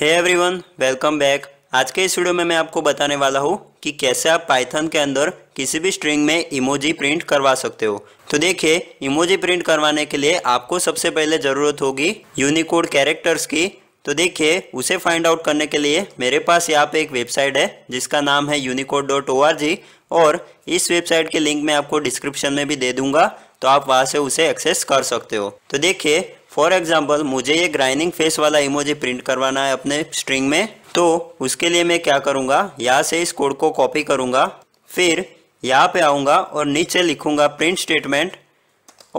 hey everyone welcome back आज के इस वीडियो में मैं आपको बताने वाला हूँ कि कैसे आप पाइथन के अंदर किसी भी स्ट्रिंग में इमोजी प्रिंट करवा सकते हो तो देखिए इमोजी प्रिंट करवाने के लिए आपको सबसे पहले ज़रूरत होगी यूनिकोड कैरेक्टर्स की तो देखिए उसे फाइंड आउट करने के लिए मेरे पास यहाँ पे एक वेबसाइट है जिसका नाम है Unicode dot O R G और इस वेबसाइट के लिंक मैं आपको डिस्क्रिप्शन में भी दे दूंगा तो आप वहाँ से उसे एक्सेस कर सकते हो तो देखिए फॉर एग्जाम्पल मुझे ये ग्राइनिंग फेस वाला इमोजी प्रिंट करवाना है अपने स्ट्रिंग में तो उसके लिए मैं क्या करूँगा यहाँ से इस कोड को कॉपी करूँगा फिर यहाँ पे आऊँगा और नीचे लिखूँगा प्रिंट स्टेटमेंट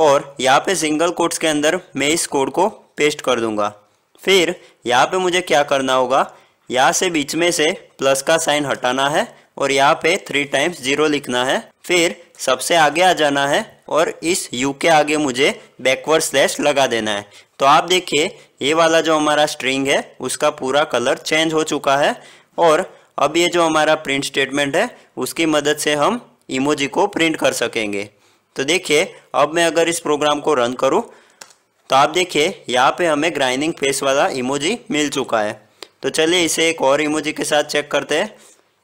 और यहाँ पे सिंगल कोड्स के अंदर मैं इस कोड को पेस्ट कर दूँगा फिर यहाँ पे मुझे क्या करना होगा यहाँ से बीच में से प्लस का साइन हटाना है और यहाँ पे थ्री टाइम्स जीरो लिखना है फिर सबसे आगे आ जाना है और इस यू के आगे मुझे बैकवर्ड स्लैश लगा देना है तो आप देखिए ये वाला जो हमारा स्ट्रिंग है उसका पूरा कलर चेंज हो चुका है और अब ये जो हमारा प्रिंट स्टेटमेंट है उसकी मदद से हम इमोजी को प्रिंट कर सकेंगे तो देखिए अब मैं अगर इस प्रोग्राम को रन करूँ तो आप देखिए यहाँ पे हमें ग्राइंडिंग फेस वाला इमोजी मिल चुका है तो चलिए इसे एक और इमोजी के साथ चेक करते हैं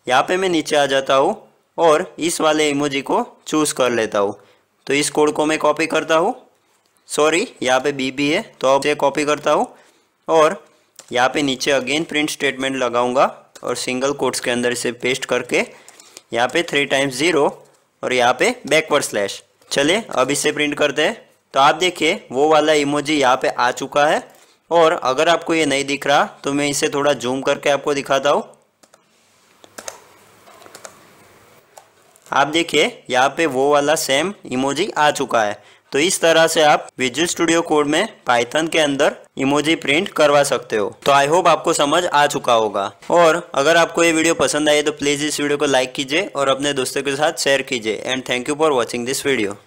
यहाँ पे मैं नीचे आ जाता हूँ और इस वाले इमोजी को चूज़ कर लेता हूँ तो इस कोड को मैं कॉपी करता हूँ सॉरी यहाँ पे बी बी है तो अब ये कॉपी करता हूँ और यहाँ पे नीचे अगेन प्रिंट स्टेटमेंट लगाऊंगा और सिंगल कोड्स के अंदर इसे पेस्ट करके यहाँ पे थ्री टाइम्स ज़ीरो और यहाँ पे बैकवर्ड स्लैश चले अब इसे प्रिंट करते हैं तो आप देखिए वो वाला इमोजी यहाँ पे आ चुका है और अगर आपको ये नहीं दिख रहा तो मैं इसे थोड़ा जूम करके आपको दिखाता हूँ आप देखिए यहाँ पे वो वाला सेम इमोजी आ चुका है तो इस तरह से आप विजुअल स्टूडियो कोड में पाइथन के अंदर इमोजी प्रिंट करवा सकते हो तो आई होप आपको समझ आ चुका होगा और अगर आपको ये वीडियो पसंद आई तो प्लीज़ इस वीडियो को लाइक कीजिए और अपने दोस्तों के साथ शेयर कीजिए and thank you for watching this video